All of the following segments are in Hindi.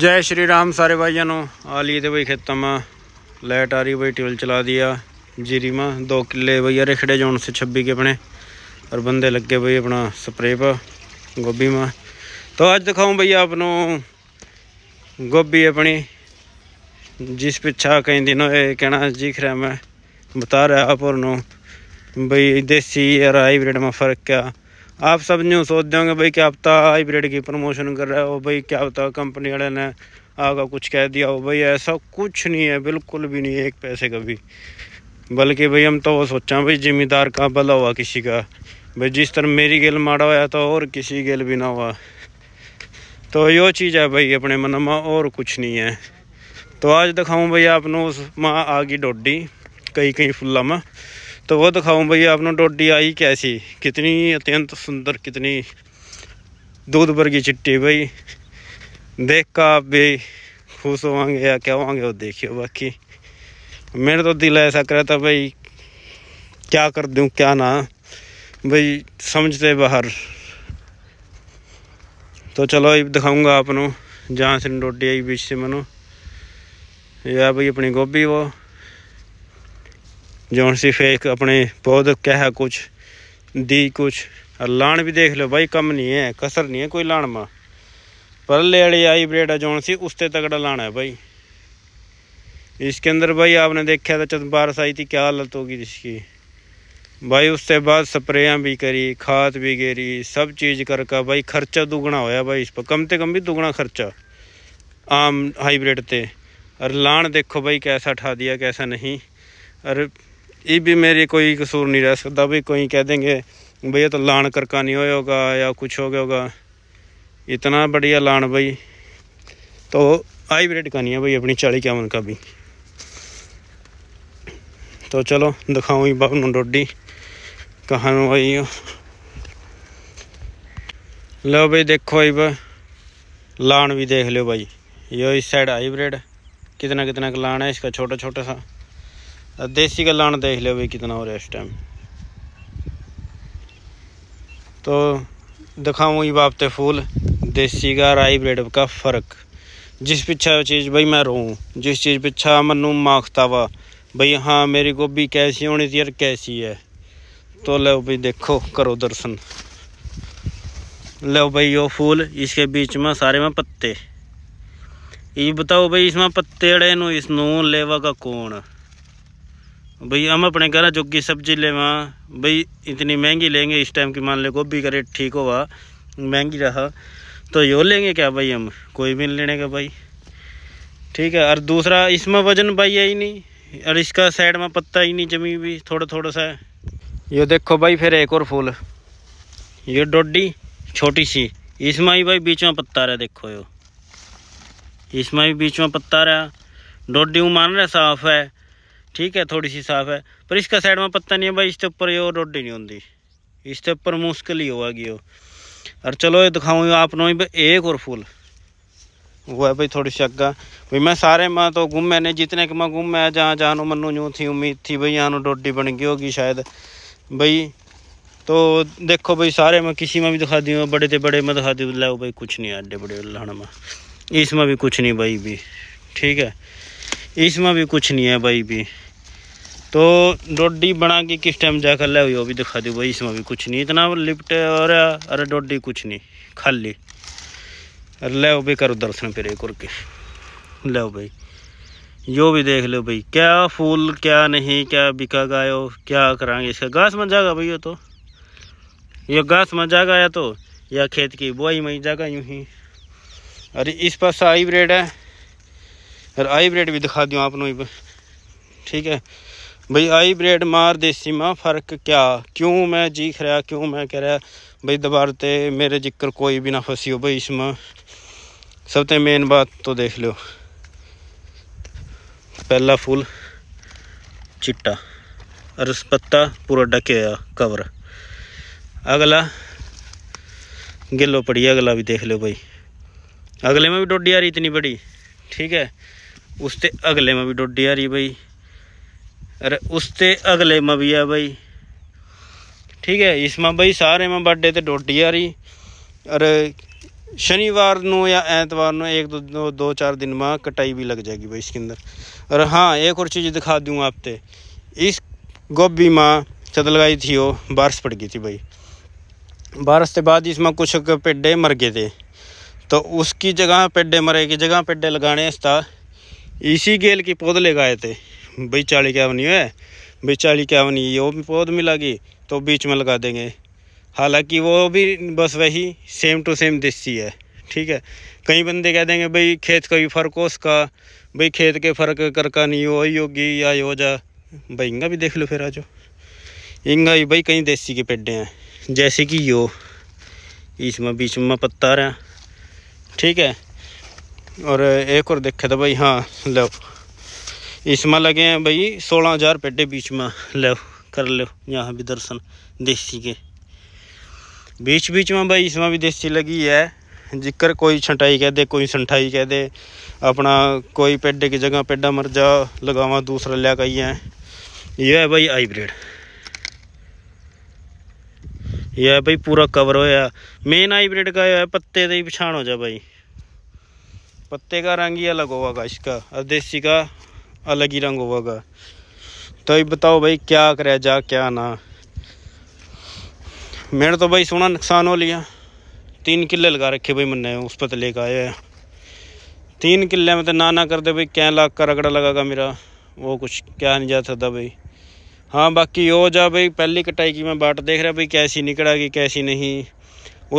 ਜੈ ਸ਼੍ਰੀ ਰਾਮ ਸਾਰੇ ਭਾਈਆਂ ਨੂੰ ਆਲੀ ਦੇ ਬਈ ਖੇਤਾਂ ਮਾ ਲਾਈਟ ਆ ਰਹੀ ਬਈ ਟਿਊਲ ਚਲਾ ਦਿਆ ਜੀਰੀ ਮਾ 2 ਕਿੱਲੇ ਬਈ ਰਖੜੇ ਜੋਨ ਸੇ 26 के अपने और बंदे लगे भाई अपना स्प्रे पर गोभी में तो आज दिखाऊं भैया आपको गोभी अपनी जिस पिछा कई दिनों ये कहना सीख रहा मैं बता रहा आप और भाई देसी और हाईब्रिड में फ़र्क क्या आप सब न्यू सोच देंगे भाई क्या पता हाईब्रिड की प्रमोशन कर रहे हो भाई क्या पता कंपनी वाले ने आगा कुछ कह दिया हो भाई ऐसा कुछ नहीं है बिल्कुल भी नहीं है एक पैसे का भी बल्कि भाई हम तो वो सोचा भाई जिम्मेदार का भला हुआ किसी का भाई जिस तरह मेरी गेल माड़ा हुआ तो और किसी गेल भी ना हुआ तो यो चीज़ है भाई अपने मन में और कुछ नहीं है तो आज दिखाऊँ भाई आपने उस माँ आ गई डोडी कई कई फुल्ला में तो वो दिखाऊँ भैया आपने डोडी आई कैसी कितनी अत्यंत सुंदर कितनी दूध वर्गी चिट्टी भाई देख का आप भी खुश होंगे या क्या होंगे वो देखियो बाकी मेरे तो दिल ऐसा करा था भाई क्या कर दूँ क्या ना भाई समझते बाहर तो चलो ये दिखाऊंगा आपनों जहाँ से डोडी आई बीच से मनो या भाई अपनी गोभी वो जौन सी फेक अपने बहुत कह कुछ दी कुछ और लान भी देख लो भाई कम नहीं है कसर नहीं है कोई लाण माँ पर लेड़े आई ब्रेड है जौन सी उससे तगड़ा लाना है भाई इसके अंदर भाई आपने देखा था चंद बारिश आई थी क्या हालत होगी इसकी भाई उसके बाद स्प्रेयाँ भी करी खाद भी गेरी सब चीज़ करका भाई खर्चा दुगना होया भाई इस पर कम से कम भी दुगना खर्चा आम हाइब्रिड ते और लाण देखो भाई कैसा ठा दिया कैसा नहीं अरे ये भी मेरी कोई कसूर नहीं रह सकता भाई कोई कह देंगे भैया तो लान करका नहीं होगा या कुछ हो गया होगा इतना बढ़िया लान भाई तो हाईब्रिड का नहीं है भाई अपनी चाली क्यावन का भी तो चलो दिखाऊँ बाबू डोडी कहा आई लो भाई देखो अब लान भी देख लो भाई ये इस साइड हाईब्रिड कितना कितना का लान है इसका छोटा छोटा सा देसी का लान देख लो भाई कितना हो रहा है इस टाइम तो दिखाऊँ ये बापते फूल देसी का राई ब्रेड का फ़र्क जिस पिछा चीज़ भाई मैं रहूँ जिस चीज़ पिछा मनु माखता वा भाई हाँ मेरी गोभी कैसी होनी थी यार कैसी है तो लो भाई देखो करो दर्शन लो भाई वो फूल इसके बीच में सारे में पत्ते ये बताओ भाई इसमें पत्ते अड़े इस नू लेवा का कौन भाई हम अपने घर की सब्जी लेवा भाई इतनी महंगी लेंगे इस टाइम की मान ले गोभी का रेट ठीक होगा महंगी रहा तो यो लेंगे क्या भाई हम कोई भी लेने का भाई ठीक है और दूसरा इसमें वजन भाई है ही नहीं और इसका साइड में पत्ता ही नहीं जमी भी थोड़ा थोड़ा सा ये देखो भाई फिर एक और फूल ये डोडी छोटी सी इसमें ही भाई बीच में पत्ता रहा देखो यो इसमें भी बीच में पत्ता रहा डोडी मान रहा साफ है ठीक है थोड़ी सी साफ है पर इसका साइड में पत्ता नहीं है भाई इसके ऊपर ये रोटी नहीं होती इसके ऊपर मुश्किल ही होगी वो और चलो ये दिखाऊँ आप नो एक और फूल वो है भाई थोड़ी शक्का भाई मैं सारे माँ तो घूम मैंने जितने कि मैं घूम मैं जहाँ जहाँ मनु यूँ थी उम्मीद थी भाई यहाँ डोडी तो बन गई होगी शायद भाई तो देखो भाई सारे मैं किसी में भी दिखा दी बड़े से बड़े मैं दिखा दी लो भाई कुछ नहीं अड्डे बड़े लाना में इसमें भी कुछ नहीं भाई भी ठीक है इसमें भी कुछ नहीं है भाई भी तो डोडी बना के किस टाइम जाकर ले हुई वो भी दिखा दी भाई इसमें भी कुछ नहीं इतना लिपट और अरे डोडी कुछ नहीं खाली अरे ले भाई करो दर्शन फिर एक और के ले भाई यो भी देख लो भाई क्या फूल क्या नहीं क्या बिका गायो क्या कराएंगे इसका घास में जागा भैया तो ये घास में जागा या तो या खेत की बुआई में जागा यूं ही अरे इस पास हाईब्रेड है अरे हाईब्रेड भी दिखा दूँ आप ठीक है भाई आई ब्रेड मार देसी माँ फ़र्क क्या क्यों मैं जी रहा क्यों मैं कह रहा भाई तो मेरे जिक्र कोई भी ना फसी हो भाई इसमें सब तो मेन बात तो देख लो पहला फूल चिट्टा रसपत्ता पूरा ढके कवर अगला गिलो पड़ी अगला भी देख लो भाई अगले में भी डोडी आ रही इतनी बड़ी ठीक है उसते अगले में भी डोडी आ रही भाई और उसते अगले मवी मविया बई ठीक है इसमें बई सारे में बर्थडे तो डोटी आ रही और शनिवार नो या एतवार एक दो, दो दो चार दिन में कटाई भी लग जाएगी भाई इसके अंदर और हाँ एक और चीज़ दिखा दूँ आपते इस गोभी में छत लगाई थी वो बारिश पड़ गई थी भाई बारिश के बाद इसमें कुछ पेडे मर गए थे तो उसकी जगह पेडे मरे की जगह पेडे लगाने था इसी गेल की पौधे लगाए थे भाई चाली क्या बनी है भाई चाली क्या बनी है वो भी पौध मिलागी तो बीच में लगा देंगे हालांकि वो भी बस वही सेम टू सेम देसी है ठीक है कई बंदे कह देंगे भाई खेत का भी फ़र्क हो उसका भाई खेत के फ़र्क कर का नहीं हो योगी या हो जा भाई इंगा भी देख लो फिर आज इंगा ही भाई कहीं देसी के पेडे हैं जैसे कि यो इसमें बीच में पत्ता रहा ठीक है और एक और देखे तो भाई हाँ लो इसमें लगे हैं भाई सोलह हजार पेटे बीच में ले कर लो यहाँ भी दर्शन देसी के बीच बीच में भाई इसमें भी देसी लगी है जिक्र कोई छंटाई कह दे कोई संठाई कह दे अपना कोई पेडे की जगह पेडा मर्जा लगावा दूसरा लिया कही है यह है भाई हाईब्रिड यह है भाई पूरा कवर होया मेन हाईब्रिड का है पत्ते ही पछाण हो जाए भाई पत्ते का रंग ही अलग होगा इसका और देसी का अलग ही रंग होगा तो ये बताओ भाई क्या करे जा क्या ना मैंने तो भाई सोना नुकसान हो लिया तीन किले लगा रखे भाई मैंने उस पर तो लेकर आया है तीन किले में तो ना ना कर दे भाई क्या लाख का रगड़ा लगागा मेरा वो कुछ क्या नहीं जा सकता भाई हाँ बाकी हो जा भाई पहली कटाई की मैं बाट देख रहा भाई कैसी निकलेगी कैसी नहीं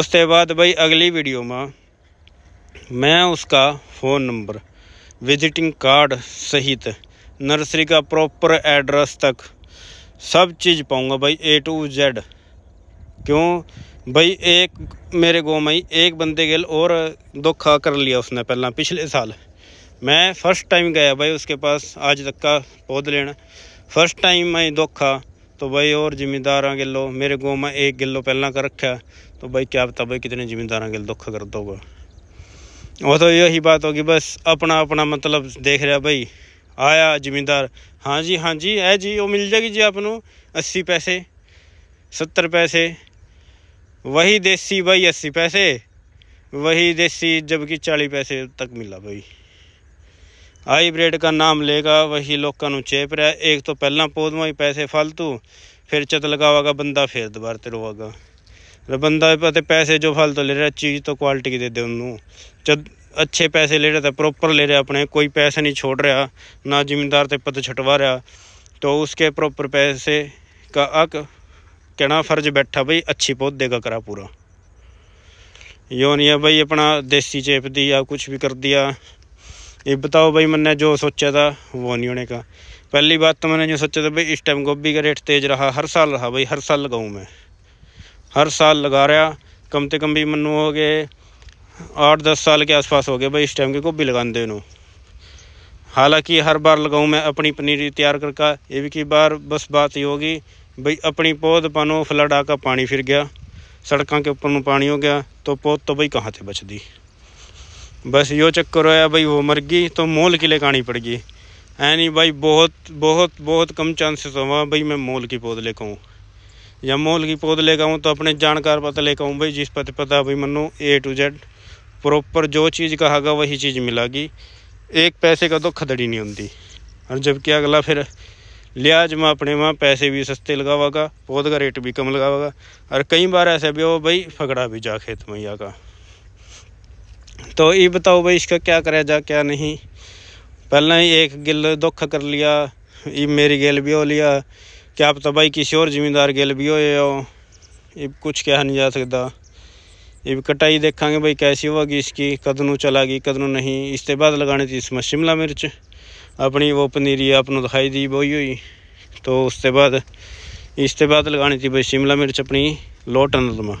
उसके बाद भाई अगली वीडियो में मैं उसका फ़ोन नंबर विजिटिंग कार्ड सहित नर्सरी का प्रॉपर एड्रेस तक सब चीज़ पाऊँगा भाई ए टू जेड क्यों भाई एक मेरे गाँव में ही एक बंदे गल और धोखा कर लिया उसने पहला पिछले साल मैं फ़र्स्ट टाइम गया भाई उसके पास आज तक का पौध लेना फर्स्ट टाइम मैं धोखा तो भाई और जिम्मेदार गिलो मेरे गो में एक गिलो पहला कर रखा तो भाई क्या बता भाई कितने जिम्मेदार गिल धोखा कर दोगा वो तो यही बात होगी बस अपना अपना मतलब देख रहा भाई आया जमींदार हाँ जी हाँ जी है जी वो मिल जाएगी जी आपको अस्सी पैसे सत्तर पैसे वही देसी भाई अस्सी पैसे वही देसी जबकि चालीस पैसे तक मिला भाई हाईब्रिड का नाम लेगा वही लोगों चेप रहा एक तो पहला पौधों ही पैसे फालतू फिर चत लगावागा बंदा फिर दोबारा तेरवागा ਬੰਦਾ ਤੇ ਪੈਸੇ ਜੋ ਫਲ ਤੋਂ ਲੈ ਰਿਹਾ ਚੀਜ਼ ਤੋਂ ਕੁਆਲਿਟੀ ਦੇ ਦੇ ਉਹਨੂੰ ਜਦ ਅੱਛੇ ਪੈਸੇ ਲੈ ਰਿਹਾ ਤਾਂ ਪ੍ਰੋਪਰ ਲੈ ਰਿਹਾ ਆਪਣੇ ਕੋਈ ਪੈਸਾ ਨਹੀਂ ਛੋੜ ਰਿਹਾ ਨਾ ਜ਼ਿਮੀਂਦਾਰ ਤੇ ਪੱਤ ਛਟਵਾ ਰਿਹਾ ਤਾਂ ਉਸਕੇ ਪ੍ਰੋਪਰ ਪੈਸੇ ਕਾ ਅਕ ਕਿਹੜਾ ਫਰਜ ਬੈਠਾ ਬਈ ਅੱਛੀ ਪੌਦੇਗਾ ਕਰਾ ਪੂਰਾ ਯੋਨੀਆ ਬਈ ਆਪਣਾ ਦੇਸੀ ਚੇਪ ਦੀ ਆ ਕੁਛ ਵੀ ਕਰਦੀ ਆ ਇਹ ਬਤਾਓ ਬਈ ਮੰਨੇ ਜੋ ਸੋਚਿਆ ਤਾਂ ਵੋ ਨਹੀਂ ਹੋਣੇ ਕਾ ਪਹਿਲੀ ਵਾਰ ਤਾਂ ਮੈਨੇ ਜੋ ਸੱਚਾ ਤਾਂ ਬਈ ਇਸ ਟਾਈਮ ਗੋਭੀ ਦਾ ਰੇਟ ਤੇਜ਼ ਰਹਾ ਹਰ ਸਾਲ ਰਹਾ ਬਈ ਹਰ ਸਾਲ ਲਗਾਉ ਮੈਂ हर साल लगा रहा कम से कम भी मनु हो गए आठ दस साल के आसपास हो गए भाई इस टाइम के गोभी लगाते हालांकि हर बार लगाऊँ मैं अपनी पनीरी तैयार करका ये भी की बार बस बात ही होगी भाई अपनी पौध पानो फ्लड आका पानी फिर गया सड़कों के ऊपर पानी हो गया तो पौध तो भाई कहाँ से बच दी बस यो चक्कर होया भाई वो मर गई तो मोल की लेकानी पड़ गई है नहीं भाई बहुत बहुत बहुत कम चांसेस हुआ भाई मैं मोल की पौध लेकर हूँ या मोल की पौध लेकर आऊँ तो अपने जानकार पता लेकर आऊँ भाई जिस पते पता भाई मनो ए टू जेड प्रॉपर जो चीज़ कहागा वही चीज़ मिलागी एक पैसे का तो खदड़ी नहीं होती और जबकि अगला फिर लिहाज में अपने वहाँ पैसे भी सस्ते लगावागा पौध का रेट भी कम लगावागा और कई बार ऐसा भी हो भाई फकड़ा भी जा खेत मैया का तो ये बताओ भाई इसका क्या करा जा क्या नहीं पहला ही एक गिल दुख कर लिया ये मेरी गिल भी हो लिया कि आप भाई किसी और ਜ਼ਿਮੀਂਦਾਰ गिल भी हो ਹੋ ਇਹ ਕੁਝ ਕਿਹਾ ਨਹੀਂ ਜਾ ਸਕਦਾ कटाई देखेंगे भाई कैसी होगी इसकी कद ਨੂੰ चला गई कद नहीं इसके बाद लगाने थी इसमें शिमला मिर्च अपनी वो पनीरी आपको दिखाई दी बोई हुई तो उसके बाद इसके बाद लगाने थी भाई शिमला मिर्च अपनी लोट में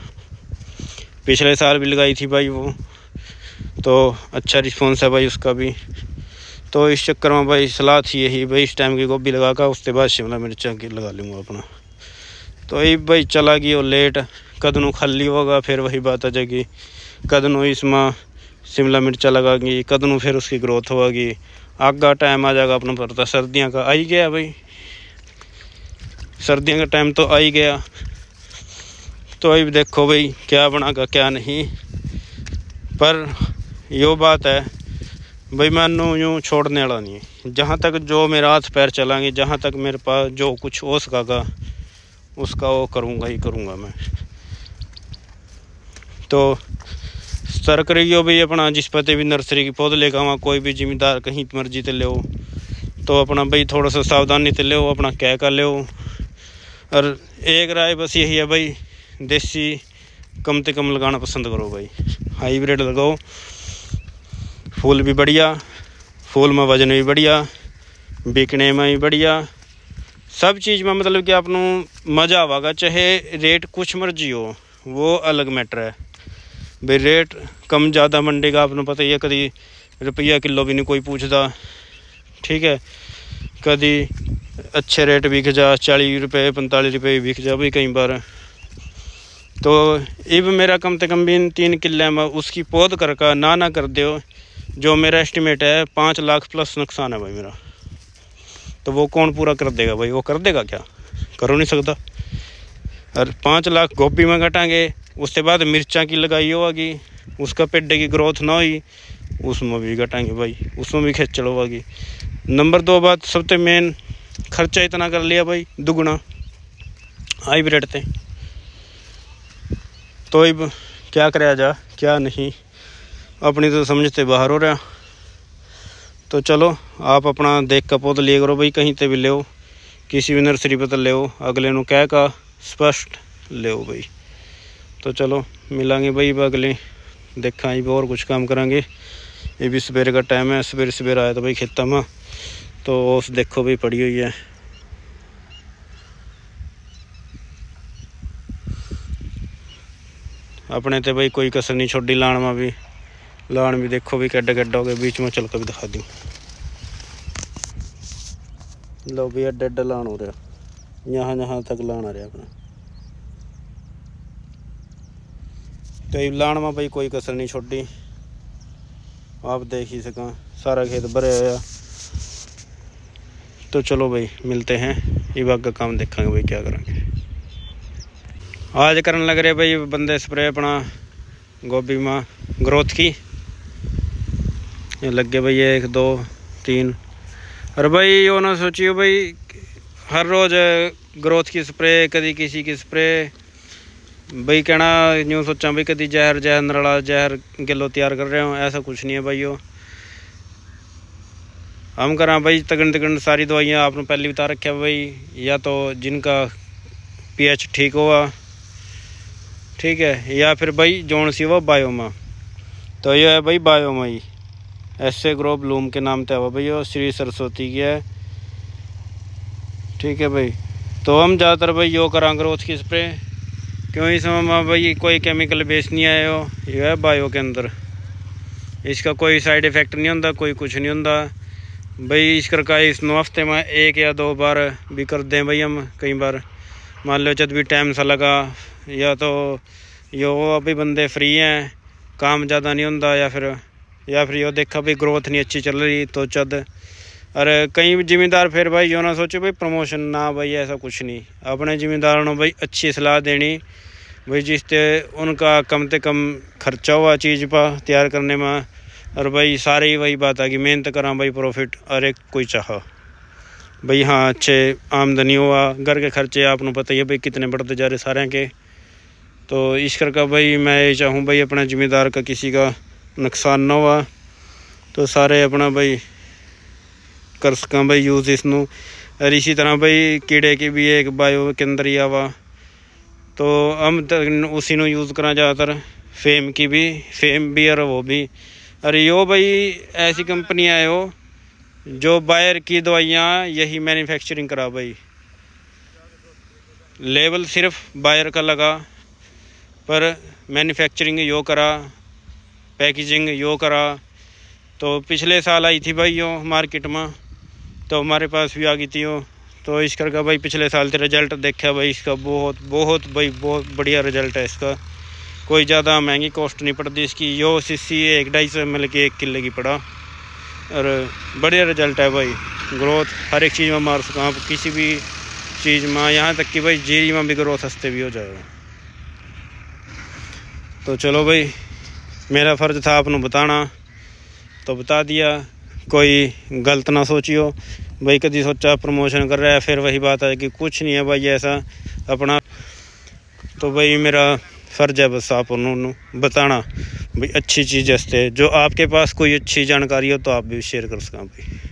पिछले साल भी लगाई थी भाई वो तो अच्छा रिस्पॉन्स है भाई उसका भी तो इस चक्कर में भाई सलाह थी यही भाई इस टाइम की गोभी लगा कर उसके बाद शिमला मिर्चा की लगा लूँगा अपना तो यही भाई चला गई और लेट कदनू खाली होगा फिर वही बात आ जाएगी कदनों इसमें शिमला मिर्चा लगागी कदनू फिर उसकी ग्रोथ होगी आग का टाइम आ जाएगा अपना पता तो सर्दियाँ का आ ही गया भाई सर्दियों का टाइम तो आ ही गया तो अभी देखो भाई क्या बनागा क्या नहीं पर यो बात है भाई मैं यूँ छोड़ने वाला नहीं जहाँ तक जो मेरा हाथ पैर चलाएंगे जहाँ तक मेरे पास जो कुछ हो सकागा उसका वो करूँगा ही करूँगा मैं तो सतर्क रहियो भाई अपना जिस पते भी नर्सरी की पौधे लेकर आवा कोई भी जिम्मेदार कहीं मर्जी तो ले तो अपना भाई थोड़ा सा सावधानी तो ले अपना कह कर लो और एक राय बस यही है भाई देसी कम से कम लगाना पसंद करो भाई हाईब्रिड लगाओ फूल भी बढ़िया फूल में वजन भी बढ़िया बिकने में भी बढ़िया सब चीज़ में मतलब कि आपको मज़ा आवागा चाहे रेट कुछ मर्जी हो वो अलग मैटर है भाई रेट कम ज़्यादा मंडी का आपने पता ही है कभी रुपया किलो भी नहीं कोई पूछता ठीक है कभी अच्छे रेट बिक जा चालीस रुपये पैंतालीस रुपये बिक जा भी कई बार तो इब मेरा कम से कम भी तीन किले में उसकी पौध करका ना ना कर दो जो मेरा एस्टिमेट है पाँच लाख प्लस नुकसान है भाई मेरा तो वो कौन पूरा कर देगा भाई वो कर देगा क्या करो नहीं सकता और पाँच लाख गोभी में घटाएंगे उसके बाद मिर्चा की लगाई होगी उसका पेड की ग्रोथ ना हुई उसमें भी घटाएंगे भाई उसमें भी खेचल होगी नंबर दो बात सबसे मेन खर्चा इतना कर लिया भाई दुगुना हाईब्रिड थे तो क्या कराया जा क्या नहीं अपनी तो समझते बाहर हो रहा तो चलो आप अपना देख के पौध लिया करो भाई कहीं ते भी ले किसी भी नर्सरी पर तो ले अगले ਨੂੰ कह का स्पष्ट ਲਿਓ ਬਈ तो चलो ਮਿਲਾਂਗੇ ਬਈ अगले देखा ਜੀ ਹੋਰ ਕੁਝ ਕੰਮ ਕਰਾਂਗੇ ਇਹ ਵੀ ਸਵੇਰ ਦਾ ਟਾਈਮ ਹੈ ਸਵੇਰ ਸਵੇਰ ਆਇਆ ਤਾਂ ਬਈ ਖੇਤਾਂ ਮਾ तो उस देखो भी पड़ी हुई है अपने तो भाई कोई कसर नहीं छोड़ी लाने में भी लान भी देखो भी कैडा कैडा हो गया बीच में चल कर भी दिखा दूँ लो भी अड्डा अड्डा लान हो रहा यहाँ यहाँ तक लान आ रहा अपना तो लान में भाई कोई कसर नहीं छोटी आप देख ही सका सारा खेत भरे हुआ तो चलो भाई मिलते हैं ये का काम देखा भाई क्या करेंगे आज करने लग रहे भाई बंदे स्प्रे अपना गोभी में ग्रोथ की ये लग भाई एक दो तीन और भाई यो ना सोचियो भाई हर रोज़ ग्रोथ की स्प्रे कभी किसी की स्प्रे भाई कहना यूँ सोचा भाई कभी जहर जहर नरड़ा जहर गिलो तैयार कर रहे हो ऐसा कुछ नहीं है भाई वो हम करा भाई तगन तगन सारी दवाइयाँ आपने पहले बता रखे भाई या तो जिनका पीएच ठीक हुआ ठीक है या फिर भाई जोन सी वो बायोमा तो ये है भाई बायोमा ही ऐसे ए ग्रोप लूम के नाम ते हुआ भाई और श्री सरस्वती की है ठीक है भाई तो हम ज़्यादातर भाई यो करा ग्रोथ की स्प्रे क्यों इस समय भाई कोई केमिकल बेस नहीं आए हो ये है बायो के अंदर इसका कोई साइड इफ़ेक्ट नहीं होता कोई कुछ नहीं होता भाई इस करके इस नौ हफ्ते में एक या दो बार भी कर दें भाई हम कई बार मान लो जब भी टाइम सा लगा या तो यो अभी बंदे फ्री हैं काम ज़्यादा नहीं होता या फिर या फिर यो देखा भाई ग्रोथ नहीं अच्छी चल रही तो चद और कई जिम्मेदार फिर भाई जो ना सोचे भाई प्रमोशन ना भाई ऐसा कुछ नहीं अपने जिम्मेदारों भाई अच्छी सलाह देनी भाई जिससे उनका कम से कम खर्चा हुआ चीज़ पा तैयार करने में और भाई सारी वही बात आ कि मेहनत करा भाई प्रॉफिट अरे कोई चाह भाई हाँ अच्छे आमदनी हुआ घर के खर्चे आपको पता ही है भाई कितने बढ़ते जा रहे सारे के तो इस करके भाई मैं ये चाहूँ भाई अपने जिम्मेदार का किसी का नुकसान ना ਹੋਵਾ ਤੋ ਸਾਰੇ ਆਪਣਾ ਬਈ कर सकें भाई यूज़ इसनू और इसी तरह भाई कीड़े की भी एक बायो केंद्रिया वा ही आवा तो हम उसी नो यूज़ करा ज़्यादातर फेम की भी फेम भी और वो भी अरे यो भाई ऐसी कंपनी है वो जो बायर की दवाइयाँ यही मैन्युफैक्चरिंग करा भाई लेबल सिर्फ बायर का लगा पर मैन्युफैक्चरिंग यो करा पैकेजिंग यो करा तो पिछले साल आई थी भाई यो मार्केट में तो हमारे पास भी आ गई थी वो तो इस करके भाई पिछले साल तो रिजल्ट देखा भाई इसका बहुत बहुत भाई बहुत बढ़िया रिजल्ट है इसका कोई ज़्यादा महंगी कॉस्ट नहीं पड़ती इसकी यो सीसी एक ढाई सौ एम की एक किले की पड़ा और बढ़िया रिजल्ट है भाई ग्रोथ हर एक चीज़ में मार सकता आप किसी भी चीज़ में यहाँ तक कि भाई जीरी में भी ग्रोथ सस्ते भी हो जाएगा तो चलो भाई ਮੇਰਾ ਫਰਜ਼ ਥਾ ਆਪ ਨੂੰ ਬਤਾਣਾ ਤਾਂ ਬਤਾ ਦਿਆ ਕੋਈ ਗਲਤ ਨਾ ਸੋਚਿਓ ਬਈ ਕਦੀ ਸੋਚਾ ਪ੍ਰੋਮੋਸ਼ਨ ਕਰ ਰਿਹਾ ਫਿਰ ਵਹੀ ਬਾਤ ਹੈ ਕਿ ਕੁਝ ਨਹੀਂ ਹੈ ਬਾਈ ਐਸਾ ਆਪਣਾ ਤਾਂ ਬਈ ਮੇਰਾ ਫਰਜ਼ ਹੈ ਬਸ ਆਪ ਨੂੰ ਬਤਾਣਾ ਬਈ ਅੱਛੀ ਚੀਜ਼ ਹੈ ਜੋ ਆਪਕੇ ਪਾਸ ਕੋਈ ਅੱਛੀ ਜਾਣਕਾਰੀ ਹੋ ਤਾਂ ਆਪ ਵੀ ਸ਼ੇਅਰ ਕਰ ਸਕਾਂ ਬਈ